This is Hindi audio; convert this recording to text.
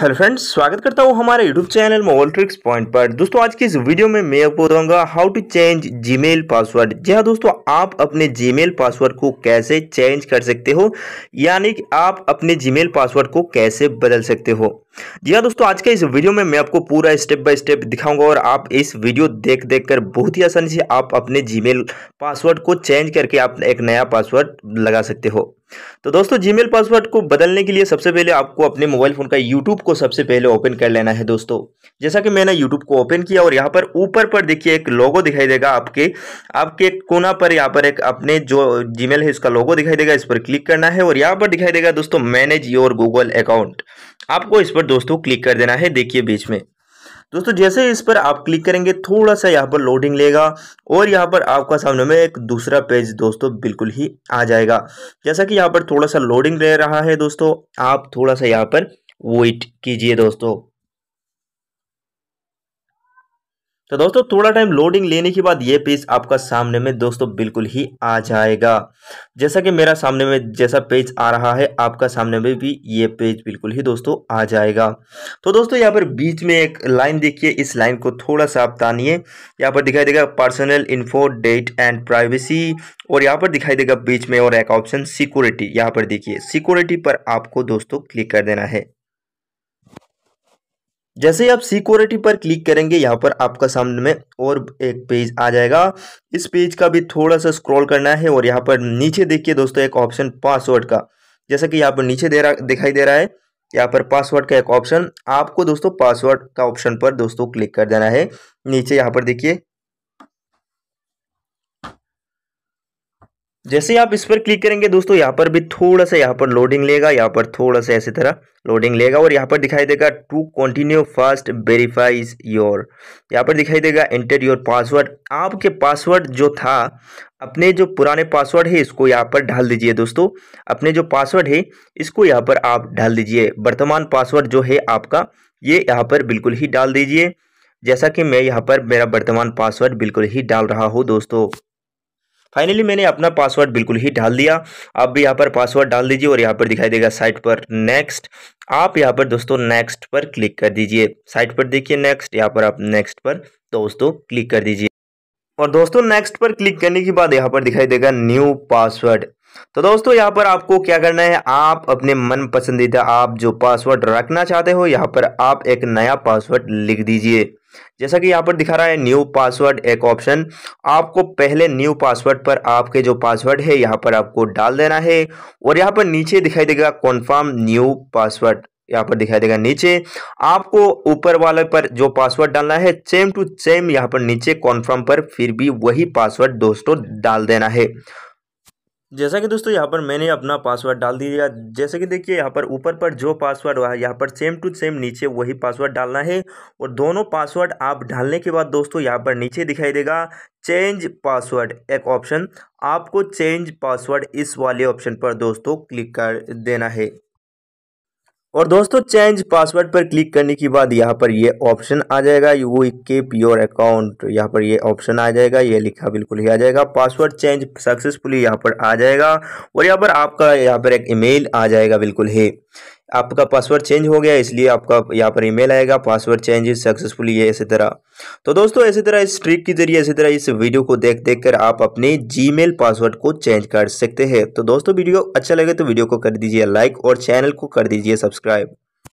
हेलो फ्रेंड्स स्वागत करता हूँ हमारे YouTube channel mobile tricks point पर दोस्तों आज की इस वीडियो में मैं आपको बताऊंगा how to change Gmail password जी हाँ दोस्तों आप अपने जीमेल पासवर्ड को कैसे चेंज कर सकते हो यानी कि आप अपने जीमेल पासवर्ड को कैसे बदल सकते हो जी हाँ दोस्तों आज के इस वीडियो में मैं आपको पूरा स्टेप बाय स्टेप दिखाऊंगा और आप इस वीडियो देख देख कर बहुत ही आसानी से आप अपने जीमेल पासवर्ड को चेंज करके आप एक नया पासवर्ड लगा सकते हो तो दोस्तों जीमेल पासवर्ड को बदलने के लिए सबसे पहले आपको अपने मोबाइल फ़ोन का यूट्यूब को सबसे पहले ओपन कर लेना है दोस्तों जैसा कि मैंने यूट्यूब को ओपन किया और यहाँ पर ऊपर पर देखिए एक लोगो दिखाई देगा आपके आपके कोना पर यहाँ पर एक अपने जो जी है उसका लोगो दिखाई देगा इस पर क्लिक करना है और यहाँ पर दिखाई देगा दोस्तों मैनेज योर गूगल अकाउंट आपको इस पर दोस्तों क्लिक कर देना है देखिए बीच में दोस्तों जैसे इस पर आप क्लिक करेंगे थोड़ा सा यहाँ पर लोडिंग लेगा और यहाँ पर आपका सामने में एक दूसरा पेज दोस्तों बिल्कुल ही आ जाएगा जैसा कि यहाँ पर थोड़ा सा लोडिंग ले रहा है दोस्तों आप थोड़ा सा यहाँ पर वेट कीजिए दोस्तों तो दोस्तों थोड़ा टाइम लोडिंग लेने के बाद ये पेज आपका सामने में दोस्तों बिल्कुल ही आ जाएगा जैसा कि मेरा सामने में जैसा पेज आ रहा है आपका सामने में भी ये पेज बिल्कुल ही दोस्तों आ जाएगा तो दोस्तों यहाँ पर बीच में एक लाइन देखिए इस लाइन को थोड़ा सा आप तानिए यहाँ पर दिखाई देगा personal info data and privacy और यहाँ पर दिखाई देगा बीच में और एक ऑप्शन सिक्योरिटी यहाँ पर देखिए सिक्योरिटी पर आपको दोस्तों क्लिक कर देना है जैसे ही आप सिक्योरिटी पर क्लिक करेंगे यहाँ पर आपका सामने में और एक पेज आ जाएगा इस पेज का भी थोड़ा सा स्क्रॉल करना है और यहाँ पर नीचे देखिए दोस्तों एक ऑप्शन पासवर्ड का जैसा कि यहाँ पर नीचे दे रहा दिखाई दे रहा है यहाँ पर पासवर्ड का एक ऑप्शन आपको दोस्तों पासवर्ड का ऑप्शन पर दोस्तों क्लिक कर देना है नीचे यहाँ पर देखिए जैसे आप इस पर क्लिक करेंगे दोस्तों यहाँ पर भी थोड़ा सा यहाँ पर लोडिंग लेगा यहाँ पर थोड़ा सा ऐसी तरह लोडिंग लेगा और यहाँ पर दिखाई देगा to continue first verifies your यहाँ पर दिखाई देगा एंटर योर पासवर्ड आपके पासवर्ड जो था अपने जो पुराने पासवर्ड है इसको यहाँ पर डाल दीजिए दोस्तों अपने जो पासवर्ड है इसको यहाँ पर आप डाल दीजिए वर्तमान पासवर्ड जो है आपका ये यहाँ पर बिल्कुल ही डाल दीजिए जैसा कि मैं यहाँ पर मेरा वर्तमान पासवर्ड बिल्कुल ही डाल रहा हूँ दोस्तों फाइनली मैंने अपना पासवर्ड बिल्कुल ही डाल दिया आप भी यहाँ पर पासवर्ड डाल दीजिए और यहाँ पर दिखाई देगा साइट पर नेक्स्ट आप यहाँ पर दोस्तों नेक्स्ट पर क्लिक कर दीजिए साइट पर देखिए नेक्स्ट यहाँ पर आप नेक्स्ट पर दोस्तों क्लिक कर दीजिए और दोस्तों नेक्स्ट पर क्लिक करने के बाद यहाँ पर दिखाई देगा न्यू पासवर्ड तो दोस्तों यहाँ पर आपको क्या करना है आप अपने मन पसंदीदा आप जो पासवर्ड रखना चाहते हो यहाँ पर आप एक नया पासवर्ड लिख दीजिए जैसा कि यहाँ पर दिखा रहा है न्यू पासवर्ड एक ऑप्शन आपको पहले न्यू पासवर्ड पर आपके जो पासवर्ड है यहाँ पर आपको डाल देना है और यहाँ पर नीचे दिखाई देगा कॉन्फर्म न्यू पासवर्ड यहाँ पर दिखाई देगा नीचे आपको ऊपर वाले पर जो पासवर्ड डालना है सेम टू सेम यहाँ पर नीचे कॉन्फर्म पर फिर भी वही पासवर्ड दोस्तों डाल देना है जैसा कि दोस्तों यहाँ पर मैंने अपना पासवर्ड डाल दिया जैसे कि देखिए यहाँ पर ऊपर पर जो पासवर्ड हुआ है यहाँ पर सेम टू सेम नीचे वही पासवर्ड डालना है और दोनों पासवर्ड आप डालने के बाद दोस्तों यहाँ पर नीचे दिखाई देगा चेंज पासवर्ड एक ऑप्शन आपको चेंज पासवर्ड इस वाले ऑप्शन पर दोस्तों क्लिक कर देना है और दोस्तों चेंज पासवर्ड पर क्लिक करने के बाद यहाँ पर ये ऑप्शन आ जाएगा यू कीप योर अकाउंट यहाँ पर ये ऑप्शन आ जाएगा ये लिखा बिल्कुल ही आ जाएगा पासवर्ड चेंज सक्सेसफुली यहाँ पर आ जाएगा और यहाँ पर आपका यहाँ पर एक ईमेल आ जाएगा बिल्कुल ही आपका पासवर्ड चेंज हो गया इसलिए आपका यहाँ पर ईमेल आएगा पासवर्ड चेंज इज सक्सेसफुल ये इसी तरह तो दोस्तों इसी तरह इस ट्रिक के जरिए इसी तरह इस वीडियो को देख देख कर आप अपने जीमेल पासवर्ड को चेंज कर सकते हैं तो दोस्तों वीडियो अच्छा लगे तो वीडियो को कर दीजिए लाइक और चैनल को कर दीजिए सब्सक्राइब